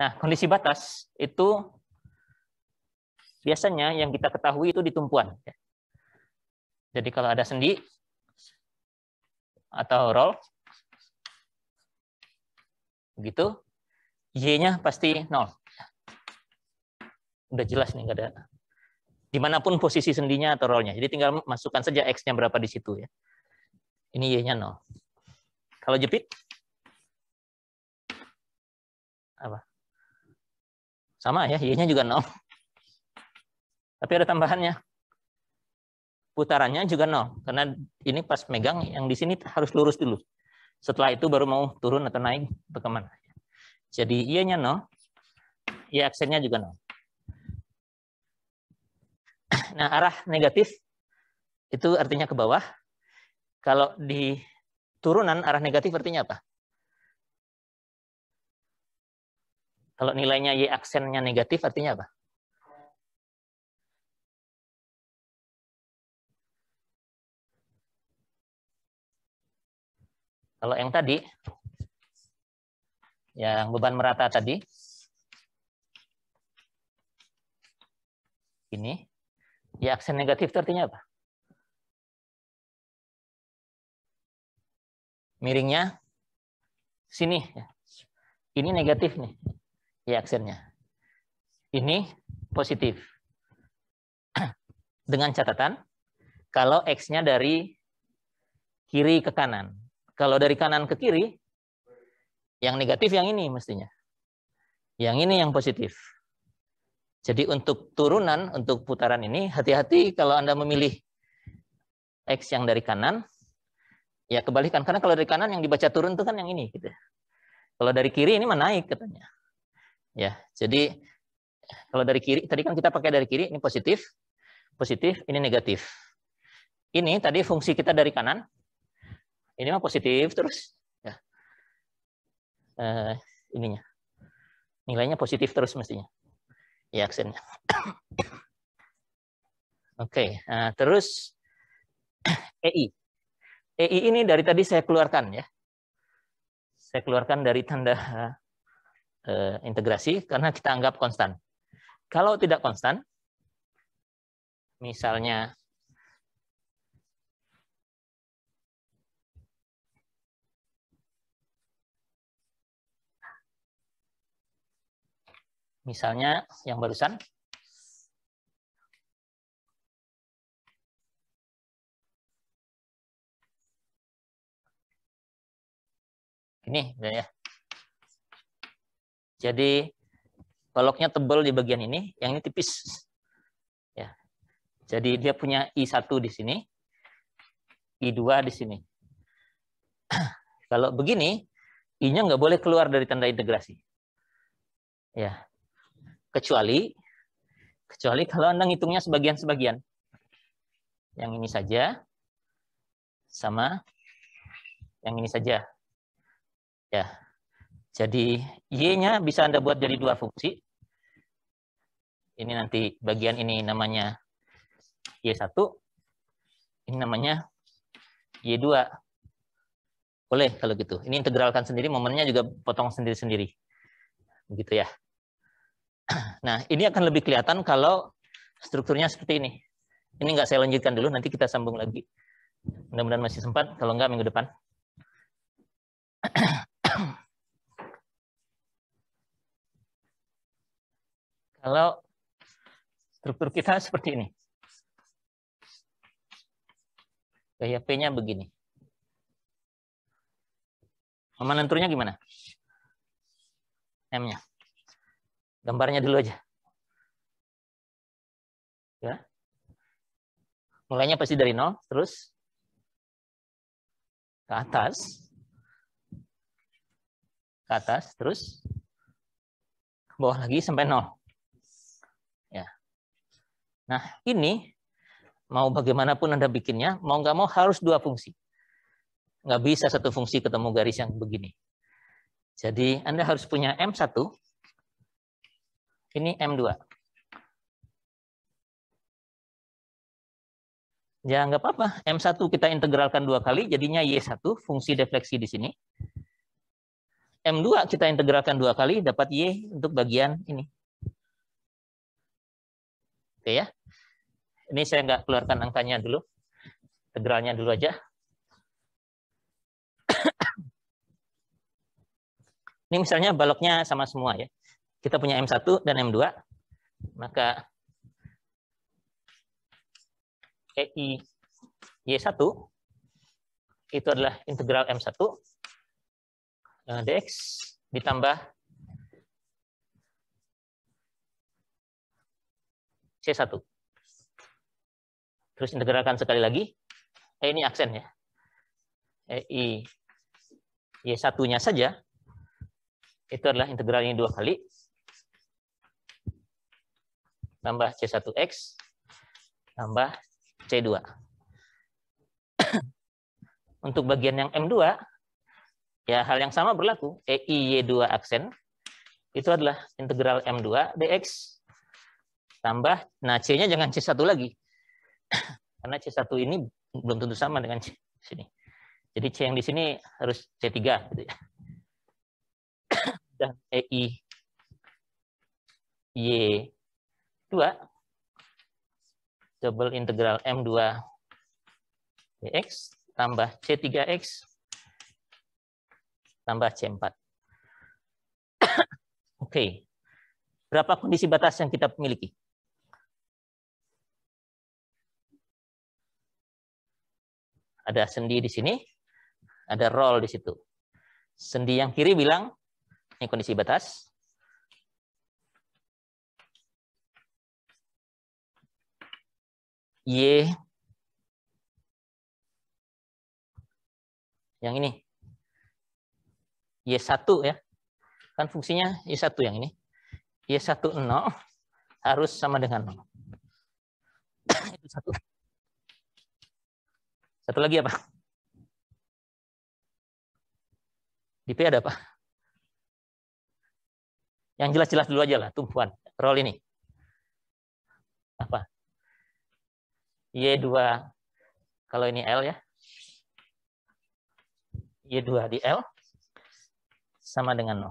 Nah, kondisi batas itu biasanya yang kita ketahui itu di tumpuan. Ya. Jadi kalau ada sendi atau roll, begitu, Y-nya pasti nol. Udah jelas nih, nggak ada. Dimanapun posisi sendinya atau rollnya. Jadi tinggal masukkan saja X-nya berapa di situ. ya. Ini Y-nya nol. Kalau jepit, apa? Sama ya, y-nya juga 0. Tapi ada tambahannya. Putarannya juga 0. Karena ini pas megang yang di sini harus lurus dulu. Setelah itu baru mau turun atau naik atau kemana. Jadi Y-nya 0, Y aksennya juga 0. Nah, arah negatif itu artinya ke bawah. Kalau di turunan arah negatif artinya apa? Kalau nilainya Y aksennya negatif artinya apa? Kalau yang tadi, yang beban merata tadi, ini, Y aksen negatif artinya apa? Miringnya sini. Ya. Ini negatif nih ya aksennya. Ini positif. Dengan catatan, kalau X-nya dari kiri ke kanan. Kalau dari kanan ke kiri, yang negatif yang ini mestinya. Yang ini yang positif. Jadi untuk turunan, untuk putaran ini, hati-hati kalau Anda memilih X yang dari kanan, ya kebalikan. Karena kalau dari kanan yang dibaca turun itu kan yang ini. Gitu. Kalau dari kiri ini menaik katanya. Ya, jadi kalau dari kiri, tadi kan kita pakai dari kiri, ini positif, positif, ini negatif. Ini tadi fungsi kita dari kanan, ini mah positif terus, ya. Eh, ininya, nilainya positif terus mestinya, ya aksennya. Oke, okay, nah, eh, terus EI. EI ini dari tadi saya keluarkan ya. Saya keluarkan dari tanda Eh, integrasi karena kita anggap konstan. Kalau tidak konstan, misalnya misalnya yang barusan ini ya jadi baloknya tebal di bagian ini, yang ini tipis. Ya. Jadi dia punya I1 di sini, I2 di sini. Kalau begini, I-nya nggak boleh keluar dari tanda integrasi. Ya. Kecuali kecuali kalau Anda ngitungnya sebagian-sebagian. Yang ini saja sama yang ini saja. Ya. Jadi Y-nya bisa Anda buat jadi dua fungsi. Ini nanti bagian ini namanya Y1. Ini namanya Y2. Boleh kalau gitu. Ini integralkan sendiri, momennya juga potong sendiri-sendiri. Begitu ya. Nah, ini akan lebih kelihatan kalau strukturnya seperti ini. Ini nggak saya lanjutkan dulu, nanti kita sambung lagi. Mudah-mudahan masih sempat, kalau nggak minggu depan. kalau struktur kita seperti ini. Gaya P-nya begini. Pemanan lenturnya gimana? M-nya. Gambarnya dulu aja. Ya. Mulainya pasti dari nol, terus ke atas, ke atas, terus ke bawah lagi sampai nol. Nah, ini mau bagaimanapun Anda bikinnya, mau nggak mau harus dua fungsi. Nggak bisa satu fungsi ketemu garis yang begini. Jadi Anda harus punya M1, ini M2. Ya nggak apa-apa, M1 kita integralkan dua kali, jadinya Y1, fungsi defleksi di sini. M2 kita integralkan dua kali, dapat Y untuk bagian ini. Oke ya. Ini saya nggak keluarkan angkanya dulu, integralnya dulu aja. Ini misalnya baloknya sama semua ya. Kita punya M1 dan M2, maka EI Y1 itu adalah integral M1 eh, dx ditambah C1. Terus integralkan sekali lagi. Eh, ini aksen ya. Eh, I. Y satunya saja. Itu adalah integral ini dua kali. Tambah C1X. Tambah C2. Untuk bagian yang M2, ya hal yang sama berlaku. EI Y2 aksen itu adalah integral M2 dx tambah, nah C-nya jangan C1 lagi, karena C1 ini belum tentu sama dengan C sini. Jadi C yang di sini harus C3 gitu ya. Dan EI Y 2 double integral M2 dx tambah C3x tambah C4. Oke. Okay. Berapa kondisi batas yang kita miliki? Ada sendi di sini, ada roll di situ. Sendi yang kiri bilang ini kondisi batas. Y yang ini. Y1 ya. Kan fungsinya Y1 yang ini. y 1 0 harus sama dengan 0. Itu satu. Satu lagi apa? Ya, di P ada apa? Yang jelas-jelas dulu aja lah, tumpuan. Roll ini. Apa? Y2. Kalau ini L ya. Y2 di L. Sama dengan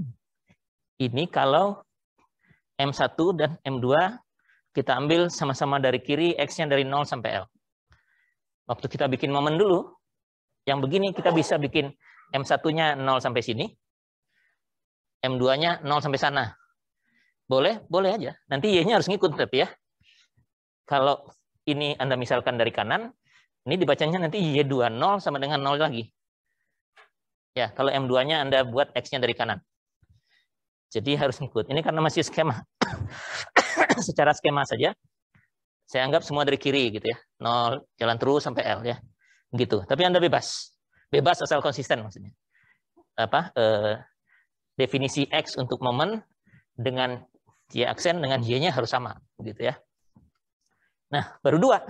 0. ini kalau M1 dan M2 kita ambil sama-sama dari kiri, X-nya dari 0 sampai L. Waktu kita bikin momen dulu, yang begini kita bisa bikin M1-nya 0 sampai sini, M2-nya 0 sampai sana. Boleh? Boleh aja. Nanti Y-nya harus ngikut tapi ya. Kalau ini Anda misalkan dari kanan, ini dibacanya nanti Y2 0 sama dengan 0 lagi. Ya, kalau M2-nya Anda buat X-nya dari kanan. Jadi harus ngikut. Ini karena masih skema. secara skema saja. Saya anggap semua dari kiri gitu ya. 0 jalan terus sampai L ya. Gitu. Tapi Anda bebas. Bebas asal konsisten maksudnya. Apa eh, definisi X untuk momen dengan Y aksen dengan Y-nya harus sama gitu ya. Nah, baru dua.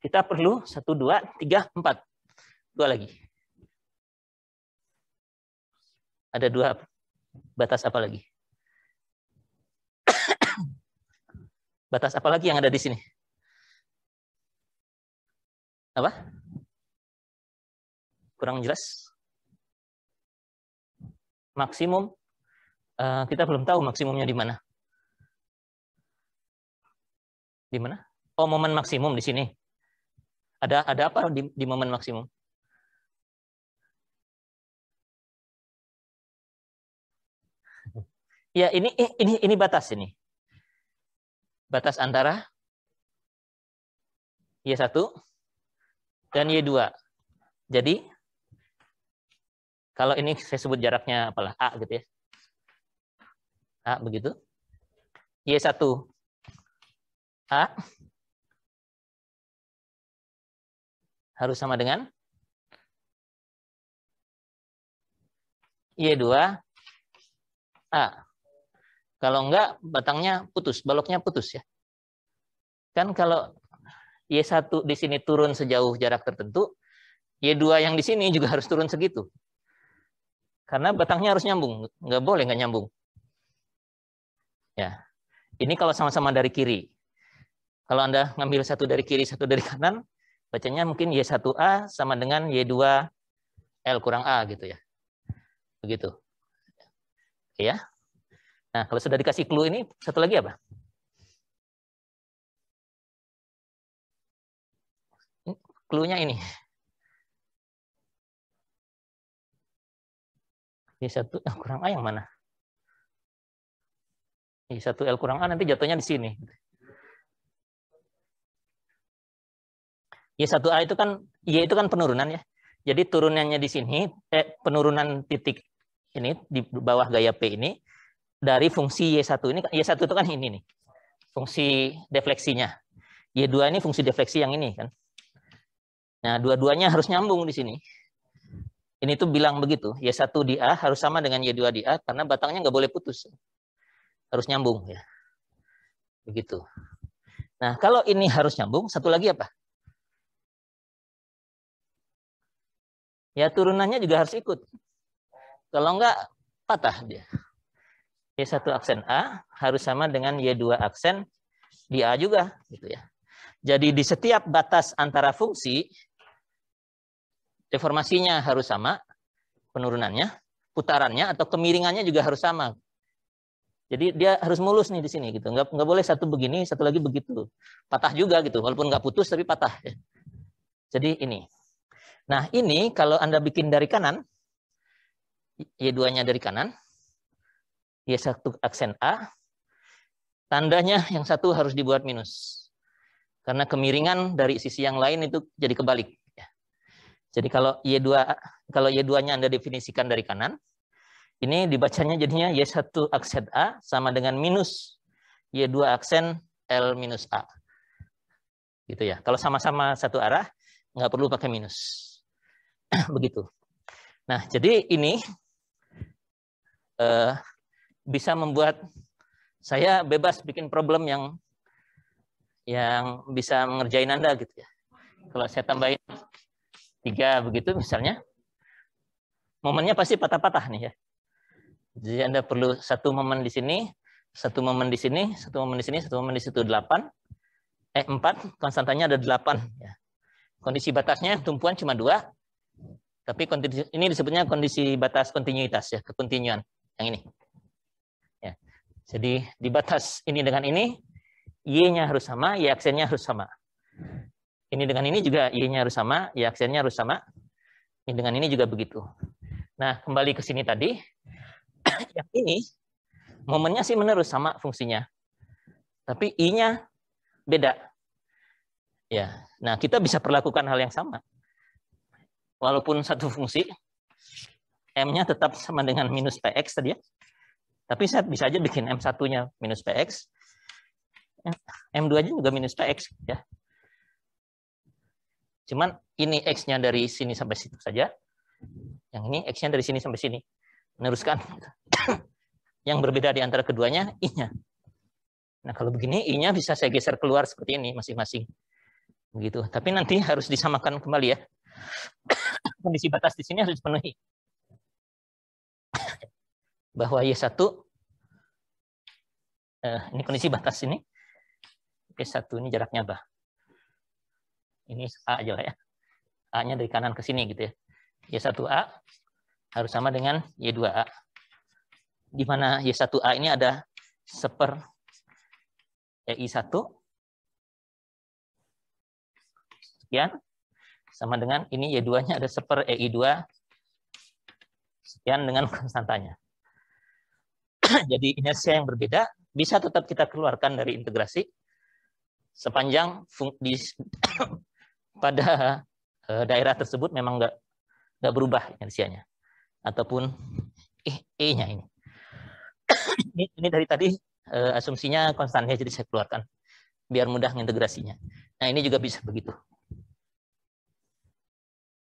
Kita perlu satu, dua, tiga, empat. Dua lagi. Ada dua batas apa lagi? Batas apa lagi yang ada di sini? Apa? Kurang jelas? Maksimum uh, kita belum tahu maksimumnya di mana. Di mana? Oh, momen maksimum di sini. Ada ada apa di, di momen maksimum? Ya, ini eh, ini ini batas ini batas antara Y1 dan Y2. Jadi, kalau ini saya sebut jaraknya apalah, A gitu ya. A begitu. Y1 A harus sama dengan Y2 A. Kalau enggak, batangnya putus, baloknya putus ya. Kan kalau Y1 di sini turun sejauh jarak tertentu, Y2 yang di sini juga harus turun segitu. Karena batangnya harus nyambung, enggak boleh enggak nyambung. Ya, ini kalau sama-sama dari kiri. Kalau Anda ngambil satu dari kiri, satu dari kanan, bacanya mungkin Y1A sama dengan Y2L kurang A gitu ya. Begitu. Ya, Nah, kalau sudah dikasih clue ini, satu lagi apa? clue ini. y satu L eh, kurang A yang mana? y satu L kurang A nanti jatuhnya di sini. Y1A itu kan Y itu kan penurunan ya. Jadi turunannya di sini eh, penurunan titik ini di bawah gaya P ini dari fungsi Y1 ini. Y1 itu kan ini nih, fungsi defleksinya. Y2 ini fungsi defleksi yang ini kan. Nah, dua-duanya harus nyambung di sini. Ini tuh bilang begitu, Y1 di A harus sama dengan Y2 di A karena batangnya nggak boleh putus. Harus nyambung ya. Begitu. Nah, kalau ini harus nyambung, satu lagi apa? Ya turunannya juga harus ikut. Kalau enggak, patah dia. Y1 aksen A harus sama dengan Y2 aksen di A juga gitu ya. Jadi di setiap batas antara fungsi deformasinya harus sama penurunannya, putarannya atau kemiringannya juga harus sama. Jadi dia harus mulus nih di sini gitu. Nggak nggak boleh satu begini, satu lagi begitu. Patah juga gitu. Walaupun nggak putus tapi patah. Ya. Jadi ini. Nah, ini kalau Anda bikin dari kanan Y2-nya dari kanan, y iya, satu aksen A, tandanya yang satu harus dibuat minus. Karena kemiringan dari sisi yang lain itu jadi kebalik. Ya. Jadi kalau Y2 kalau Y2-nya Anda definisikan dari kanan, ini dibacanya jadinya Y1 aksen A sama dengan minus Y2 aksen L minus A. Gitu ya. Kalau sama-sama satu arah, nggak perlu pakai minus. Begitu. Nah, jadi ini eh, bisa membuat saya bebas bikin problem yang yang bisa mengerjain Anda gitu ya. Kalau saya tambahin tiga begitu misalnya, momennya pasti patah-patah nih ya. Jadi Anda perlu satu momen di sini, satu momen di sini, satu momen di sini, satu momen di situ delapan, eh empat, konstantanya ada delapan. Ya. Kondisi batasnya tumpuan cuma dua, tapi kondisi, ini disebutnya kondisi batas kontinuitas ya, kekontinuan yang ini. Jadi dibatasi ini dengan ini, Y-nya harus sama, Y aksennya harus sama. Ini dengan ini juga Y-nya harus sama, Y aksennya harus sama. Ini dengan ini juga begitu. Nah, kembali ke sini tadi. yang ini, momennya sih menerus sama fungsinya. Tapi I-nya beda. Ya, Nah, kita bisa perlakukan hal yang sama. Walaupun satu fungsi, M-nya tetap sama dengan minus PX tadi ya. Tapi saya bisa aja bikin M1-nya minus PX, M2-nya juga minus PX. ya. Cuman ini X-nya dari sini sampai situ saja. Yang ini X-nya dari sini sampai sini. Meneruskan. yang berbeda di antara keduanya I-nya. Nah kalau begini I-nya bisa saya geser keluar seperti ini masing-masing. Begitu. Tapi nanti harus disamakan kembali ya. Kondisi batas di sini harus dipenuhi bahwa Y1 eh, ini kondisi batas ini. Y1 ini jaraknya apa? Ini A aja lah ya. A-nya dari kanan ke sini gitu ya. Y1A harus sama dengan Y2A. Di mana Y1A ini ada seper ei 1 sekian sama dengan ini Y2-nya ada seper EI2 sekian dengan konstantanya. jadi inersia yang berbeda bisa tetap kita keluarkan dari integrasi sepanjang di, pada eh, daerah tersebut memang nggak nggak berubah inersianya ataupun e-nya ini. ini. Ini dari tadi eh, asumsinya konstannya jadi saya keluarkan biar mudah integrasinya. Nah ini juga bisa begitu.